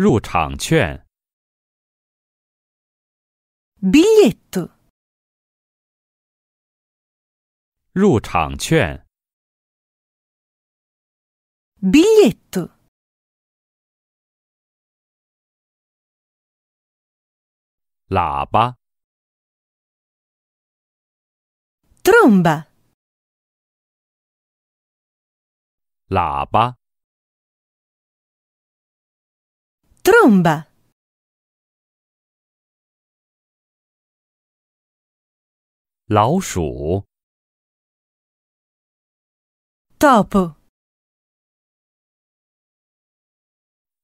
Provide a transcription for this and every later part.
入场券。Biglietto。入场券。Biglietto。喇叭。Tromba。喇叭。Tromba. Lao Topo.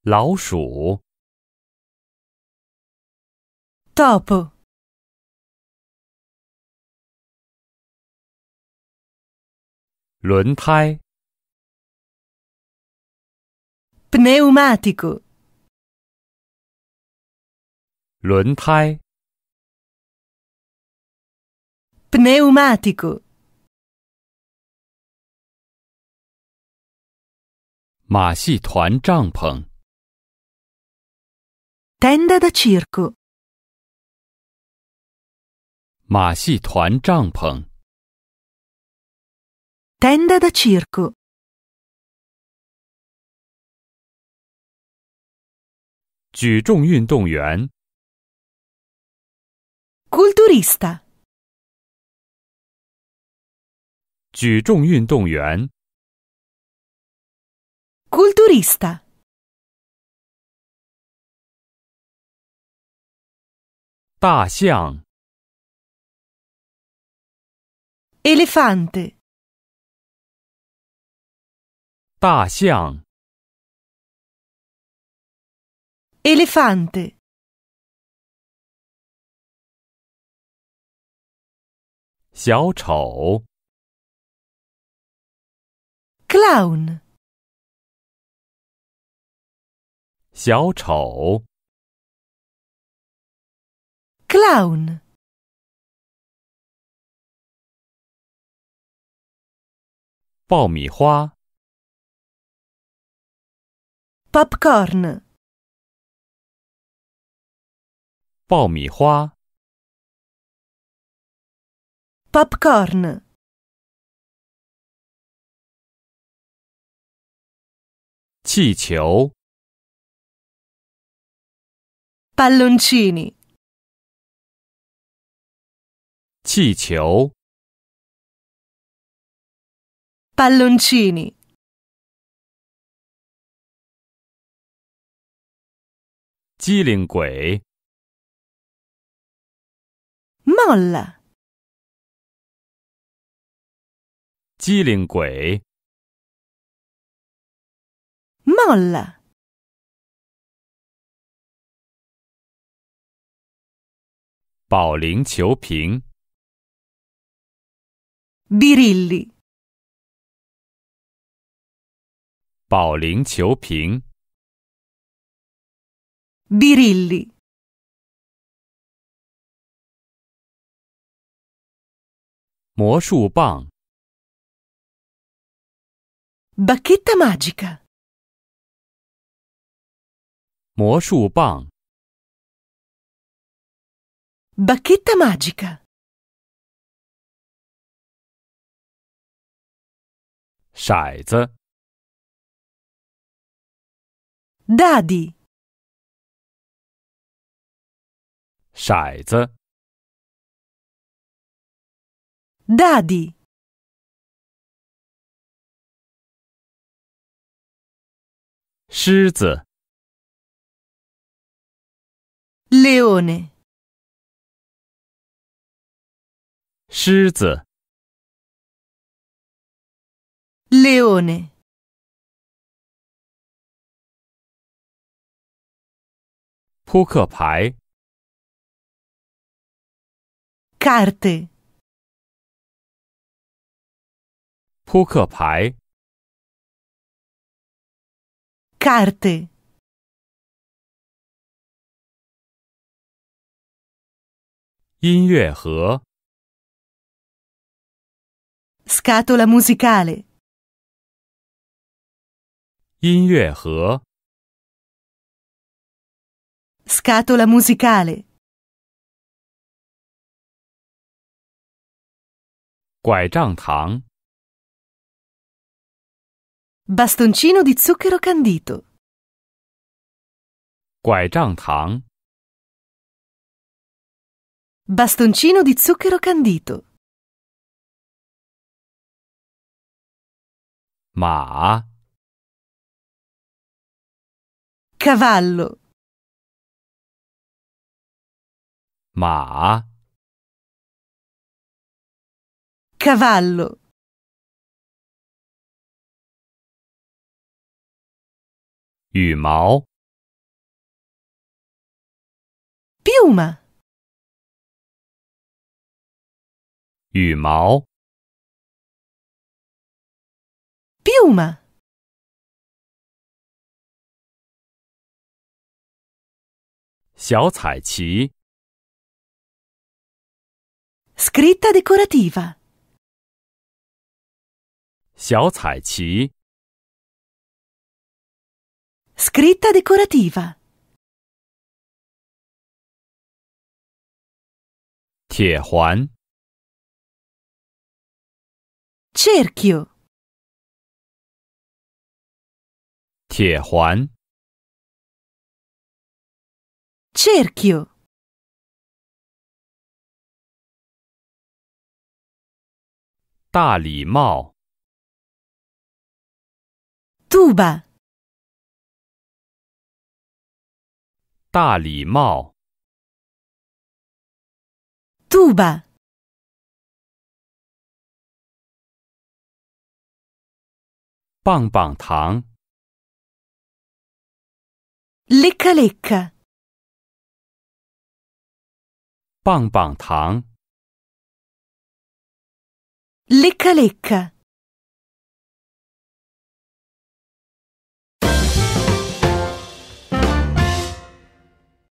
Lao Topo. Luntai. Pneumatico. 轮胎。Pneumatico。马戏团帐篷。Tenda da circo。马戏团帐篷。Tenda da circo。举重运动员。culturista。举重运动员 culturista。大象 elefante, 大象 elefante. 小丑，clown，小丑，clown，爆米花，popcorn，爆米花。Popcorn，气球，palloncini，气球，palloncini，机灵鬼，Molla。机灵鬼，帽了。保龄球瓶，birilli。保龄球瓶，birilli。魔术棒。Bacchetta magica. 魔术棒。Bacchetta magica. 骰子。Dadi. 骰子。Dadi. 狮子，leone。狮子，leone。扑克牌，carte。扑克牌。卡特音乐盒，scatola musicale。音乐盒，scatola musicale。拐杖糖。Bastoncino di zucchero candito. 拐杖糖 Bastoncino di zucchero candito. Ma. Cavallo. Ma. Cavallo. 羽毛，biu 吗？羽毛，biu 吗？小彩旗，scritta decorativa。小彩旗。Scritta decorativa. 铁环 cerchio, 铁环 cerchio. Tuba. 大礼帽，杜吧，棒棒糖，licka licka，棒棒糖，licka licka。